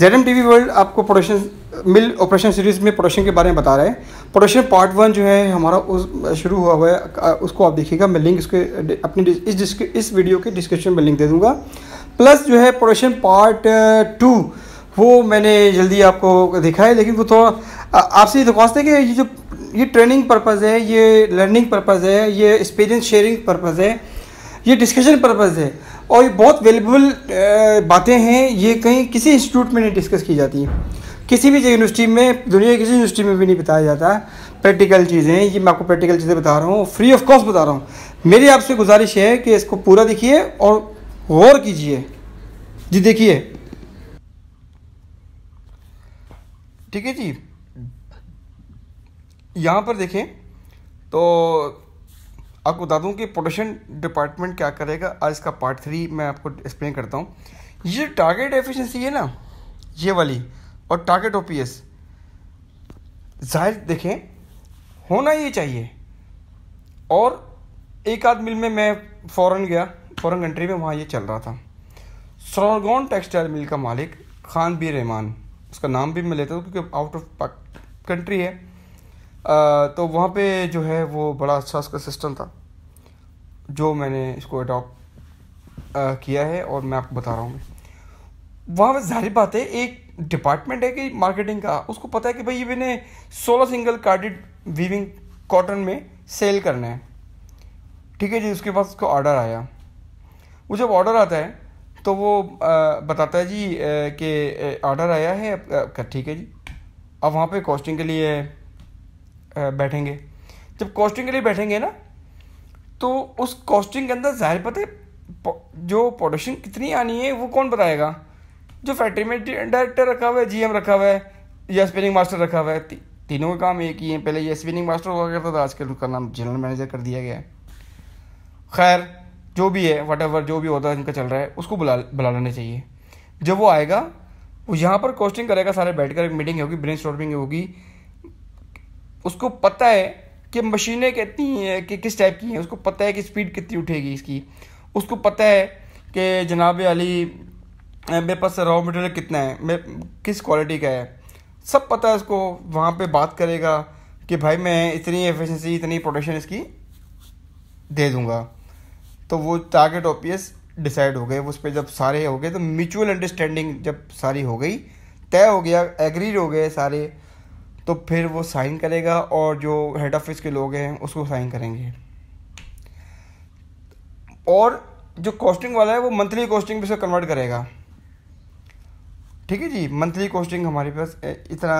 Z M T V world आपको production mill operation series में production के बारे में बता रहे हैं प्रोडक्शन पार्ट वन जो है हमारा उस शुरू हुआ हुआ है उसको आप देखिएगा मैं लिंक इसके अपने इस इस वीडियो के डिस्क्रिप्शन में लिंक दे दूँगा प्लस जो है प्रोडक्शन पार्ट टू वो मैंने जल्दी आपको देखा है लेकिन वो थोड़ा तो, आपसे ये दरख्वास्त है कि ये जो ये ट्रेनिंग पर्पज़ है ये लर्निंग पर्पज़ है ये एक्सपीरियंस शेयरिंग पर्पज़ है ये डिस्कशन पर्पज़ है और ये बहुत वेलेबल बातें हैं ये कहीं किसी इंस्टीट्यूट में नहीं डिस्कस की जाती किसी भी यूनिवर्सिटी में दुनिया की किसी यूनिवर्सिटी में भी नहीं बताया जाता प्रैक्टिकल चीज़ें ये मैं आपको प्रैक्टिकल चीज़ें बता रहा हूँ फ्री ऑफ कॉस्ट बता रहा हूँ मेरी आपसे गुजारिश है कि इसको पूरा देखिए और गौर कीजिए जी देखिए ठीक है जी यहाँ पर देखें तो आपको बता दूँ कि प्रोडक्शन डिपार्टमेंट क्या करेगा आज इसका पार्ट थ्री मैं आपको एक्सप्लेन करता हूँ ये टारगेट एफिशिएंसी है ना ये वाली और टारगेट ओ पी एस जाहिर देखें होना ये चाहिए और एक आध मिल में मैं फ़ॉरन गया फ़ौरन कंट्री में वहाँ ये चल रहा था सरोगोन टेक्सटाइल मिल का मालिक खान बी रहमान उसका नाम भी मैं लेता हूँ क्योंकि आउट ऑफ कंट्री है आ, तो वहाँ पे जो है वो बड़ा अच्छा उसका सिस्टम था जो मैंने इसको अडॉप्ट किया है और मैं आपको बता रहा हूँ वहाँ पर जाहिर बात है एक डिपार्टमेंट है कि मार्केटिंग का उसको पता है कि भाई ये मैंने सोलह सिंगल कार्डेड वीविंग कॉटन में सेल करना है ठीक है जी उसके पास उसको ऑर्डर आया वो जब ऑर्डर आता है तो वो आ, बताता है जी कि ऑर्डर आया है ठीक है जी अब वहाँ पे कॉस्टिंग के लिए आ, बैठेंगे जब कॉस्टिंग के लिए बैठेंगे ना तो उस कॉस्टिंग के अंदर जाहिर पता है जो प्रोडक्शन कितनी आनी है वो कौन बताएगा जो फैक्ट्री में डायरेक्टर रखा हुआ है जीएम रखा हुआ है या स्पिनिंग मास्टर रखा हुआ है ती, तीनों का काम एक ही है पहले ये स्पिनिंग मास्टर हुआ करता था आजकल उनका नाम जनरल मैनेजर कर दिया गया है खैर जो भी है वट एवर जो भी होता है इनका चल रहा है उसको बुला बुला लेना चाहिए जब वो आएगा वो यहाँ पर कोस्टिंग करेगा सारे बैठकर एक मीटिंग होगी ब्रेन होगी उसको पता है कि मशीनें कितनी कि किस टाइप की हैं उसको पता है कि स्पीड कितनी उठेगी इसकी उसको पता है कि जनाब अली मेरे पास रॉ मटेरियल कितना है मैं किस क्वालिटी का है सब पता है उसको वहाँ पे बात करेगा कि भाई मैं इतनी एफिशिएंसी इतनी प्रोडक्शन इसकी दे दूँगा तो वो टारगेट ओ डिसाइड हो गए उस पर जब सारे हो गए तो म्यूचुअल अंडरस्टैंडिंग जब सारी हो गई तय हो गया एग्रीड हो गए सारे तो फिर वो साइन करेगा और जो हेड ऑफिस के लोग हैं उसको साइन करेंगे और जो कॉस्टिंग वाला है वो मंथली कॉस्टिंग पे कन्वर्ट करेगा ठीक है जी मंथली कॉस्टिंग हमारे पास इतना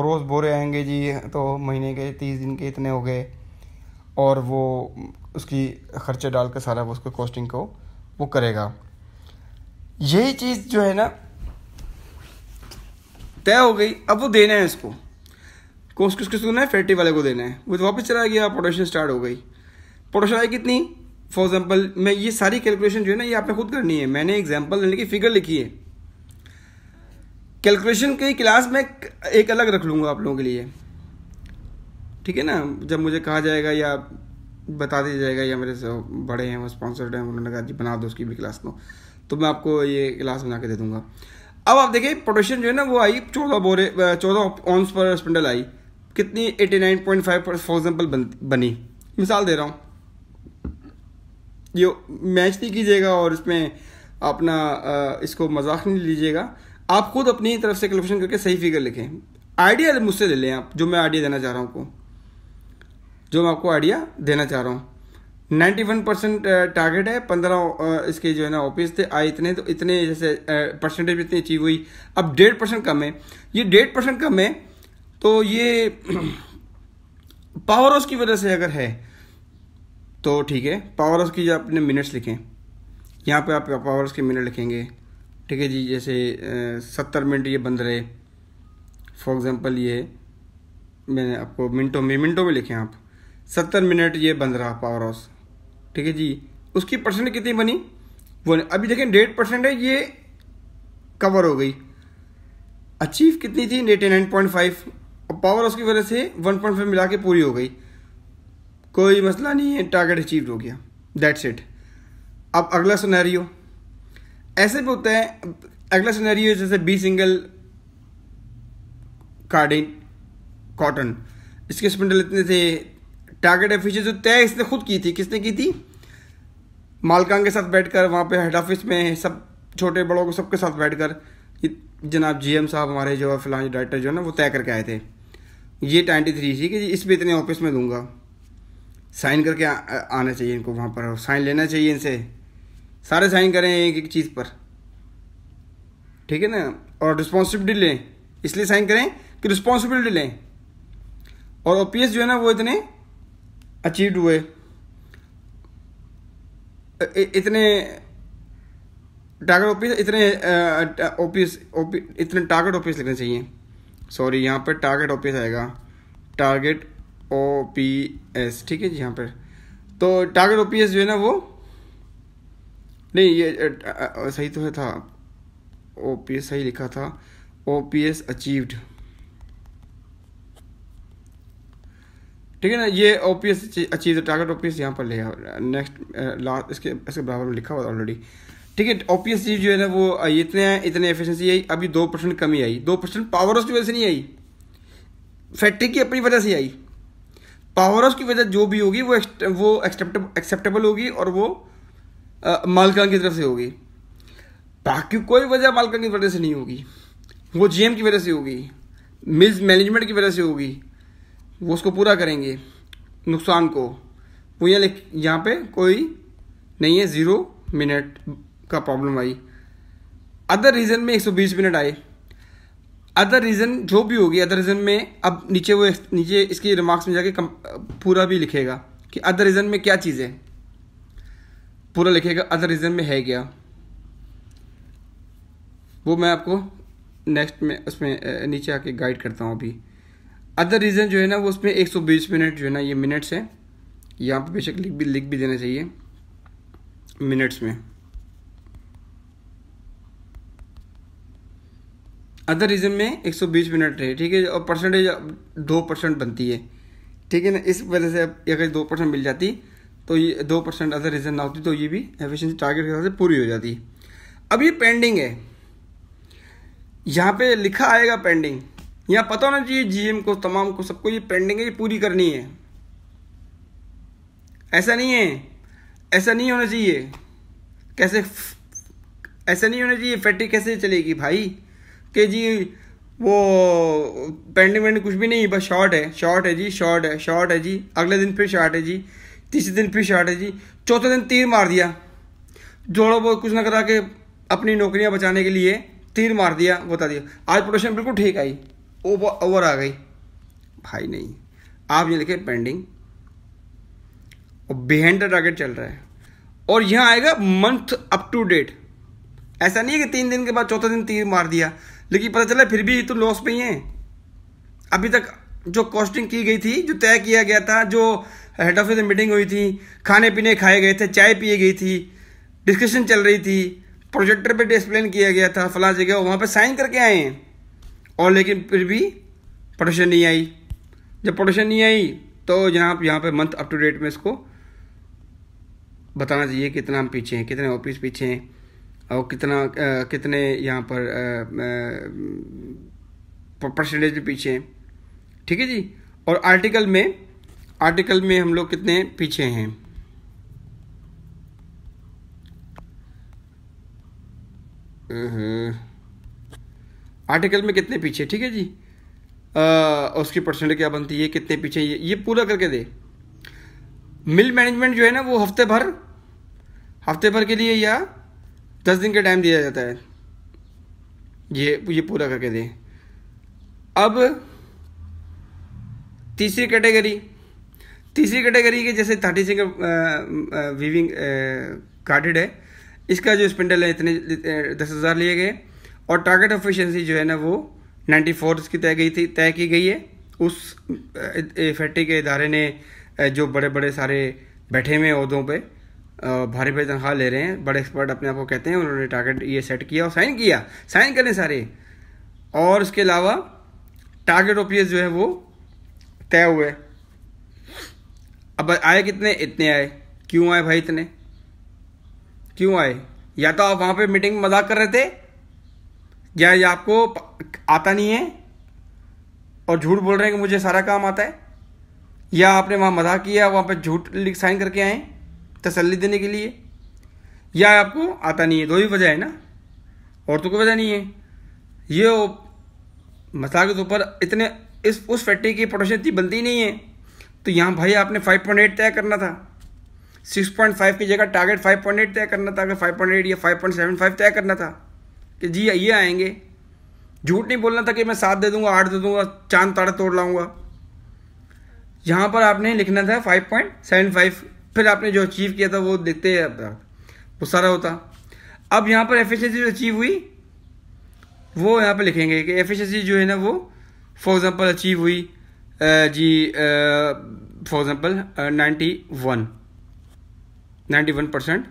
बरोज बोरे आएंगे जी तो महीने के तीस दिन के इतने हो गए और वो उसकी खर्चे डाल के सारा वो उसको कॉस्टिंग को वो करेगा यही चीज़ जो है ना तय हो गई अब वो देना है इसको कोस किसको देना है फैटी वाले को देना है वो तो वापस चला गया प्रोडक्शन स्टार्ट हो गई प्रोडक्शन आई कितनी फॉर एग्जाम्पल मैं ये सारी कैलकुलेशन जो है ना ये आपने खुद करनी है मैंने एग्जाम्पल लेने की फिगर लिखी है कैलकुलेशन की क्लास में एक अलग रख लूँगा आप लोगों के लिए ठीक है ना जब मुझे कहा जाएगा या बता दिया जाएगा या मेरे से बड़े हैं वो स्पॉन्सर्ड हैं उन्होंने कहा जी बना दो उसकी भी क्लास को तो मैं आपको ये क्लास बना के दे दूंगा अब आप देखिए प्रोडक्शन जो है ना वो आई चौदह बोरे चौदह ऑन्स पर स्पिंडल आई कितनी 89.5 फॉर एग्जाम्पल बनी मिसाल दे रहा हूँ ये मैच नहीं कीजिएगा और इसमें अपना इसको मजाक नहीं लीजिएगा आप खुद अपनी तरफ से कैलकुलेशन करके सही फिगर लिखें आइडिया मुझसे ले लें आप जो मैं आइडिया देना चाह रहा हूँ आपको जो मैं आपको आइडिया देना चाह रहा हूँ नाइन्टी वन परसेंट टारगेट है पंद्रह इसके जो है ना ऑफिस थे आए इतने तो इतने जैसे परसेंटेज इतनी अचीव हुई अब डेढ़ परसेंट कम है ये डेढ़ परसेंट कम है तो ये पावर हाउस की वजह से अगर है तो ठीक है पावर हाउस की जो आपने मिनट्स लिखें यहाँ पे आप पावर हाउस के मिनट लिखेंगे ठीक है जी जैसे सत्तर मिनट ये बंद रहे फॉर एग्ज़ाम्पल ये मैंने आपको मिनटों में मिनटों में लिखे आप सत्तर मिनट ये बंद रहा पावर हाउस ठीक है जी उसकी परसेंट कितनी बनी वो अभी देखें डेढ़ परसेंट है ये कवर हो गई अचीव कितनी थी एटी नाइन पॉइंट फाइव अब पावर की वजह से वन पॉइंट फाइव मिला के पूरी हो गई कोई मसला नहीं है टारगेट अचीव हो गया दैट्स इट अब अगला सुनहरियो ऐसे भी होता है अगला सुनहरियो जैसे बी सिंगल कार्डिन कॉटन इसके स्पिंडल इतने थे टारगेट एफिशिएंसी जो तय इसने खुद की थी किसने की थी मालकान के साथ बैठकर वहाँ पे हेड ऑफिस में सब छोटे बड़ों को सबके साथ बैठकर जनाब जीएम साहब हमारे जो है फिलहाल डायरेक्टर जो है ना वो तय करके आए थे ये ट्वेंटी थ्री ठीक है जी इस पर इतने ऑफिस में दूंगा साइन करके आ, आना चाहिए इनको वहाँ पर साइन लेना चाहिए इनसे सारे साइन करें एक एक चीज़ पर ठीक है ना और रिस्पॉन्सिबिलिटी लें इसलिए साइन करें कि रिस्पॉन्सिबिलिटी लें और ओ जो है ना वो इतने अचीव हुए इतने टारगेट ऑफिस इतने ऑफिस इतने टारगेट ऑफिस लिखने चाहिए सॉरी यहाँ पर टारगेट ओपीएस आएगा टारगेट ओ पी एस ठीक है जी यहाँ पर तो टारगेट ओ पी एस जो है ना वो नहीं ये सही तो है था ओ पी एस सही लिखा था ओ पी एस अचीव्ड ठीक है ना ये O P S achieve target O P S यहाँ पर ले नेक्स्ट लास्ट इसके इसके बराबर में लिखा हुआ था ऑलरेडी ठीक है ऑब्वियस चीज जो है ना वो इतने इतने एफिशिएंसी आई अभी दो परसेंट कमी आई दो परसेंट पावर हाउस की वजह से नहीं आई फैक्ट्री की अपनी वजह से आई पावर हाउस की वजह जो भी होगी वो वो एक्सेप्टेबल होगी और वो मालकान की तरफ से होगी बाकी कोई वजह मालकान की वजह से नहीं होगी वो जीएम की वजह से होगी मिल्स मैनेजमेंट की वजह से होगी वो उसको पूरा करेंगे नुकसान को वो यहाँ यहाँ पे कोई नहीं है ज़ीरो मिनट का प्रॉब्लम आई अदर रीज़न में 120 मिनट आए अदर रीज़न जो भी होगी अदर रीज़न में अब नीचे वो नीचे इसके रिमार्क्स में जाके पूरा भी लिखेगा कि अदर रीज़न में क्या चीज़ है पूरा लिखेगा अदर रीज़न में है क्या वो मैं आपको नेक्स्ट में उसमें नीचे आके गाइड करता हूँ अभी अदर रीज़न जो है ना वो उसमें 120 मिनट जो है ना ये मिनट्स है यहाँ पे बेशक लिख भी लिख भी देना चाहिए मिनट्स में अदर रीजन में 120 मिनट रहे ठीक है और परसेंटेज दो परसेंट बनती है ठीक है ना इस वजह से अगर दो परसेंट मिल जाती तो ये दो परसेंट अदर रीजन ना होती तो ये भी एफिशिएंसी टारगेट के हिसाब से पूरी हो जाती अब ये पेंडिंग है यहाँ पे लिखा आएगा पेंडिंग यहाँ पता होना चाहिए जीएम को तमाम को सबको ये पेंडिंग है ये पूरी करनी है ऐसा नहीं है ऐसा नहीं होना चाहिए कैसे ऐसा नहीं होना चाहिए फैक्ट्री कैसे चलेगी भाई कि जी वो पेंडिंग वेंडिंग कुछ भी नहीं बस शॉर्ट है शॉर्ट है जी शॉर्ट है शॉर्ट है जी अगले दिन फिर शॉर्ट है जी तीसरे दिन फिर शॉर्ट है जी चौथे दिन तीर मार दिया जोड़ो बहुत कुछ ना करा के अपनी नौकरियां बचाने के लिए तीर मार दिया बता दिया आज प्रोडक्शन बिल्कुल ठीक आई ओवर ओवर आ गई भाई नहीं आप ये देखे पेंडिंग और बिहाइंड टारगेट चल रहा है और यहाँ आएगा मंथ अप टू डेट ऐसा नहीं है कि तीन दिन के बाद चौथा दिन तीर मार दिया लेकिन पता चला फिर भी तो लॉस में ही है अभी तक जो कॉस्टिंग की गई थी जो तय किया गया था जो हेड ऑफिस में मीटिंग हुई थी खाने पीने खाए गए थे चाय पिए गई थी डिस्कशन चल रही थी प्रोजेक्टर पे एक्सप्लेन किया गया था फला जगह वहाँ पे साइन करके आए हैं और लेकिन फिर भी प्रोडक्शन नहीं आई जब प्रोडक्शन नहीं आई तो जनाब यहाँ पे मंथ अप टू डेट में इसको बताना चाहिए कितना हम पीछे हैं कितने ऑफिस पीछे हैं और कितना आ, कितने यहाँ पर परसेंटेज पीछे हैं ठीक है जी और आर्टिकल में आर्टिकल में हम लोग कितने पीछे हैं आर्टिकल हम्म। में कितने पीछे ठीक है जी आ, उसकी परसेंटेज क्या बनती है कितने पीछे ये ये पूरा करके दे मिल मैनेजमेंट जो है ना वो हफ्ते भर हफ्ते भर के लिए या दस दिन का टाइम दिया जाता है ये ये पूरा करके दें अब तीसरी कैटेगरी तीसरी कैटेगरी के जैसे थर्टी सिंगल वीविंग कार्डेड है इसका जो स्पिंडल है इतने दस हज़ार लिए गए और टारगेट एफिशिएंसी जो है ना वो नाइन्टी फोर की तय गई थी तय की गई है उस फैक्ट्री के इदारे ने जो बड़े बड़े सारे बैठे हुए अहदों पर भारी भारी तनख्वाह ले रहे हैं बड़े एक्सपर्ट अपने आप को कहते हैं उन्होंने टारगेट ये सेट किया और साइन किया साइन करें सारे और उसके अलावा टारगेट ओपीएस जो है वो तय हुए अब आए कितने इतने आए क्यों आए भाई इतने क्यों आए या तो आप वहाँ पे मीटिंग में मजाक कर रहे थे या ये आपको आता नहीं है और झूठ बोल रहे हैं कि मुझे सारा काम आता है या आपने वहाँ मजाक किया वहाँ पे झूठ साइन करके आए तसल्ली देने के लिए या आपको आता नहीं है दो ही वजह है ना और तो कोई वजह नहीं है ये मसाला के ऊपर इतने इस उस फैक्ट्री की प्रोडक्शन इतनी बनती ही नहीं है तो यहाँ भाई आपने फाइव पॉइंट एट तय करना था सिक्स पॉइंट फाइव की जगह टारगेट फाइव पॉइंट एट तय करना था अगर फाइव पॉइंट एट या फाइव पॉइंट सेवन फाइव तय करना था कि जी ये आएंगे झूठ नहीं बोलना था कि मैं सात दे दूंगा आठ दे दूंगा चांद ताड़ा तोड़ लाऊंगा यहाँ पर आपने लिखना था फाइव पॉइंट सेवन फाइव फिर आपने जो अचीव किया था वो देखते वो सारा होता अब यहाँ पर एफिशिएंसी जो अचीव हुई वो यहाँ पर लिखेंगे कि एफिशिएंसी जो है ना वो फॉर एग्जांपल अचीव हुई जी for example ninety one ninety one percent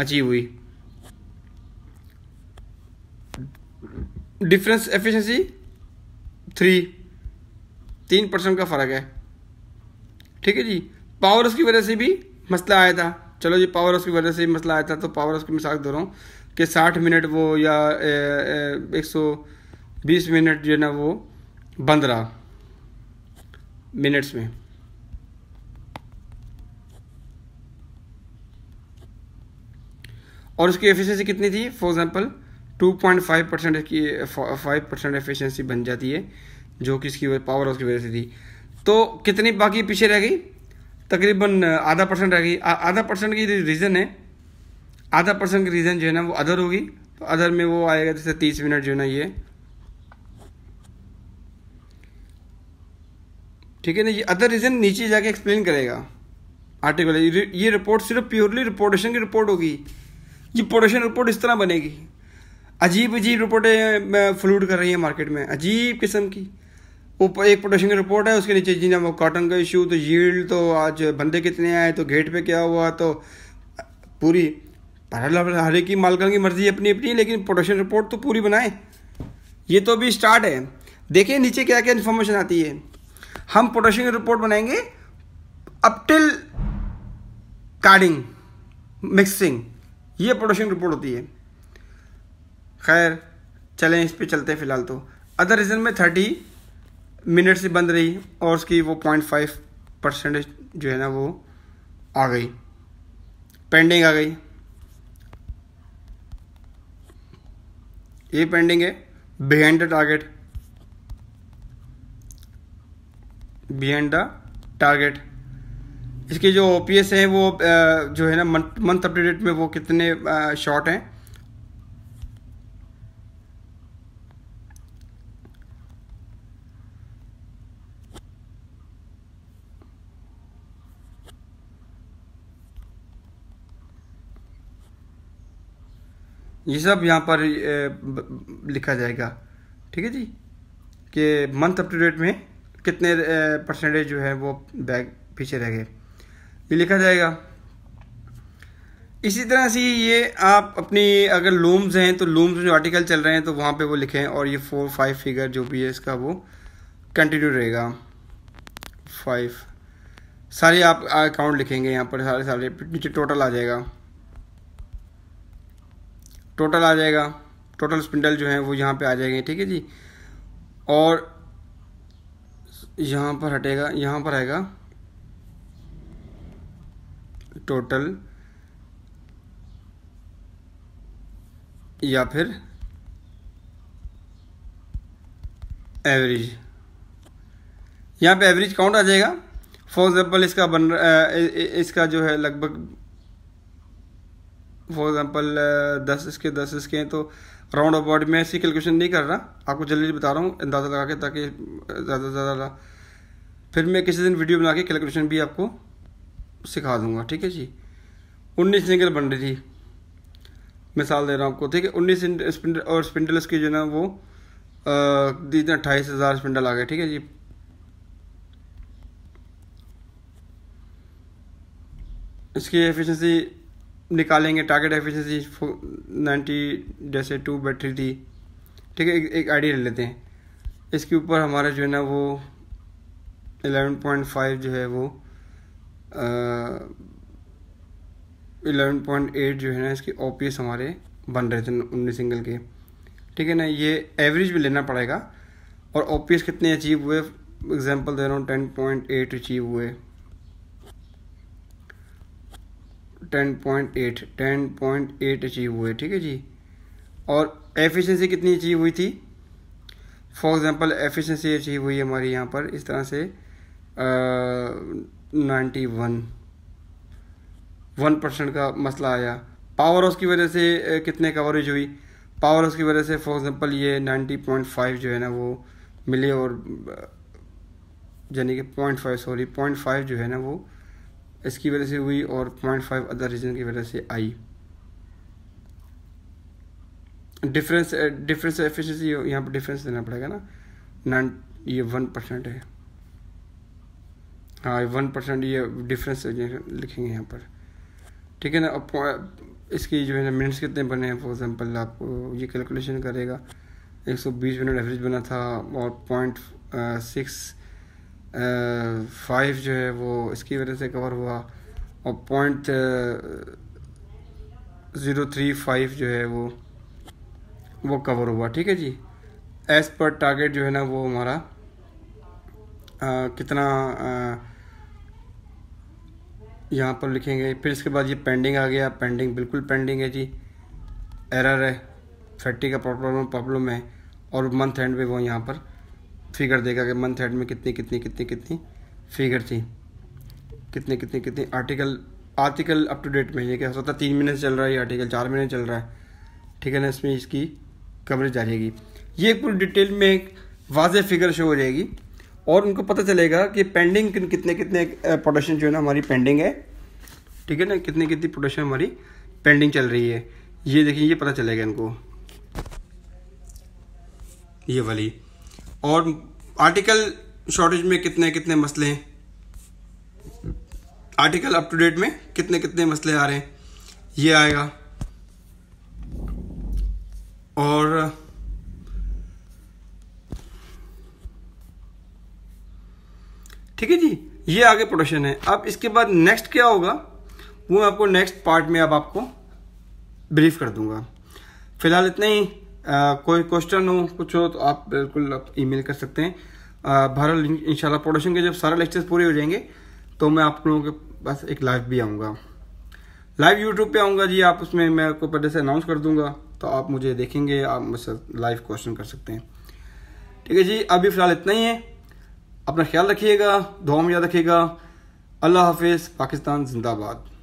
achieve हुई डिफरेंस एफिशिएंसी थ्री तीन परसेंट का फ़र्क है ठीक है जी पावर उसकी वजह से भी मसला आया था चलो जी पावर हाउस की वजह से मसला आया था तो पावर हाउस की मिसाल दे रहा हूँ कि साठ मिनट वो या एक सौ बीस मिनट जो है ना वो बंद रहा मिनट्स में और उसकी एफिशिएंसी कितनी थी फॉर एग्जांपल 2.5 परसेंट की फाइव परसेंट एफिशिएंसी बन जाती है जो कि इसकी पावर हाउस की वजह से थी तो कितनी बाकी पीछे रह गई तकरीबन आधा परसेंट रह गई आधा परसेंट की रीज़न है आधा परसेंट की रीज़न जो है ना वो अदर होगी तो अदर में वो आएगा जैसे तीस मिनट जो है ना ये ठीक है ना ये अदर रीज़न नीचे जाके एक्सप्लेन करेगा आर्टिकल ये रिपोर्ट सिर्फ प्योरली रिपोर्टेशन की रिपोर्ट होगी ये प्रोडक्शन रिपोर्ट इस तरह बनेगी अजीब अजीब रिपोर्टें फ्लूड कर रही है मार्केट में अजीब किस्म की ऊपर एक प्रोडक्शन की रिपोर्ट है उसके नीचे जी ना वो कॉटन का इशू तो यील्ड तो आज बंदे कितने आए तो गेट पे क्या हुआ तो पूरी हर एक की मालकन की मर्जी अपनी अपनी लेकिन प्रोडक्शन रिपोर्ट तो पूरी बनाए ये तो अभी स्टार्ट है देखिए नीचे क्या क्या इन्फॉर्मेशन आती है हम प्रोडक्शन की रिपोर्ट बनाएंगे अपटिल कार्डिंग मिक्सिंग ये प्रोडक्शन रिपोर्ट होती है खैर चलें इस पे चलते हैं फिलहाल तो अदर रीजन में थर्टी मिनट से बंद रही और उसकी वो पॉइंट फाइव परसेंटेज जो है ना वो आ गई पेंडिंग आ गई ये पेंडिंग है behind the target behind the target इसके जो ओपीएस हैं वो जो है ना मंथ अपडेट डेट में वो कितने शॉर्ट हैं ये सब यहाँ पर लिखा जाएगा ठीक है जी कि मंथ अप टू डेट में कितने परसेंटेज जो है वो बैग पीछे रह गए ये लिखा जाएगा इसी तरह से ये आप अपनी अगर लूम्स हैं तो लूम्स जो आर्टिकल चल रहे हैं तो वहाँ पे वो लिखें और ये फोर फाइव फिगर जो भी है इसका वो कंटिन्यू रहेगा फाइव सारे आप अकाउंट लिखेंगे यहाँ पर सारे सारे नीचे टोटल आ जाएगा टोटल आ जाएगा टोटल स्पिंडल जो है वो यहाँ पे आ जाएंगे ठीक है जी और यहाँ पर हटेगा यहाँ पर आएगा टोटल या फिर एवरेज यहाँ पे एवरेज काउंट आ जाएगा फॉर एग्जाम्पल इसका बन इसका जो है लगभग फॉर एग्जांपल uh, दस इसके दस इसके हैं तो राउंड अबाउट में ऐसी कैलकुलेशन नहीं कर रहा आपको जल्दी बता रहा हूँ अंदाज़ा लगा के ताकि uh, ज़्यादा से ज़्यादा फिर मैं किसी दिन वीडियो बना के कैलकुलेशन भी आपको सिखा दूंगा ठीक है जी उन्नीस सिंगल बन रही थी मिसाल दे रहा हूँ आपको ठीक है उन्नीस स्पिंडल और स्पिंडल्स की जो ना वो uh, दी थी अट्ठाईस हज़ार स्पिंडल आ गए ठीक है जी इसकी एफिशिएंसी निकालेंगे टारगेट एफिशिएंसी नाइन्टी जैसे टू बैटरी थी ठीक है एक, एक आइडिया ले लेते हैं इसके ऊपर हमारा जो है ना वो एलेवन पॉइंट फाइव जो है वो एलेवन पॉइंट एट जो है ना इसके ओ हमारे बन रहे थे उन्नीस सिंगल के ठीक है ना ये एवरेज भी लेना पड़ेगा और ओ कितने अचीव हुए एग्जाम्पल दे रहा हूँ टेन पॉइंट एट अचीव हुए ten point eight ten point eight achieve हुए ठीक है जी और एफिशिएंसी कितनी अचीव हुई थी फॉर एग्जांपल एफिशिएंसी अचीव हुई हमारी यहाँ पर इस तरह से नाइन्टी वन वन परसेंट का मसला आया पावर हाउस की वजह से कितने कवरेज हुई पावर हाउस की वजह से फॉर एग्जांपल ये नाइन्टी पॉइंट फाइव जो है ना वो मिले और यानी कि point five sorry point five जो है ना वो इसकी वजह से हुई और पॉइंट फाइव अदर रीजन की वजह से आई डिफरेंस डिफरेंस एफिशिएंसी यहाँ पर डिफरेंस देना पड़ेगा ना नाइन ये वन परसेंट है हाँ वन परसेंट ये डिफरेंस लिखेंगे यहाँ पर ठीक है ना अब इसकी जो है ना मिनट्स कितने बने हैं फॉर एग्जांपल आपको ये कैलकुलेशन करेगा 120 मिनट एवरेज बना था और पॉइंट सिक्स uh, फाइव जो है वो इसकी वजह से कवर हुआ और पॉइंट ज़ीरो थ्री फाइव जो है वो वो कवर हुआ ठीक है जी एज़ पर टारगेट जो है ना वो हमारा कितना यहाँ पर लिखेंगे फिर इसके बाद ये पेंडिंग आ गया पेंडिंग बिल्कुल पेंडिंग है जी एरर है फैक्ट्री का प्रॉब्लम प्रॉब्लम है और मंथ एंड पे वो यहाँ पर फिगर देगा कि मंथ हेड में कितनी कितनी कितनी कितनी फिगर थी कितने कितने कितने article article up to date में ये क्या सकता है तीन महीने से चल रहा है ये आर्टिकल चार महीने चल रहा है ठीक है ना इसमें इसकी कवरेज आ जाएगी ये पूरी डिटेल में एक वाज फिगर शो हो जाएगी और उनको पता चलेगा कि पेंडिंग कितने कितने प्रोडक्शन जो है ना हमारी पेंडिंग है ठीक है ना कितनी कितनी प्रोडक्शन हमारी पेंडिंग चल रही है ये देखिए ये पता चलेगा इनको ये वाली और आर्टिकल शॉर्टेज में कितने कितने मसले हैं आर्टिकल अप टू डेट में कितने कितने मसले आ रहे हैं ये आएगा और ठीक है जी ये आगे प्रोडक्शन है अब इसके बाद नेक्स्ट क्या होगा वो मैं आपको नेक्स्ट पार्ट में अब आपको ब्रीफ कर दूंगा फिलहाल इतना ही आ, कोई क्वेश्चन हो कुछ हो तो आप बिल्कुल आप ईमेल कर सकते हैं भारत इंशाल्लाह प्रोडक्शन के जब सारे लेक्चर्स पूरे हो जाएंगे तो मैं आप लोगों के पास एक लाइव भी आऊँगा लाइव यूट्यूब पे आऊँगा जी आप उसमें मैं आपको पहले से अनाउंस कर दूंगा तो आप मुझे देखेंगे आप मुझसे लाइव क्वेश्चन कर सकते हैं ठीक है जी अभी फ़िलहाल इतना ही है अपना ख्याल रखिएगा दुआ में याद रखिएगा अल्लाह हाफिज़ पाकिस्तान जिंदाबाद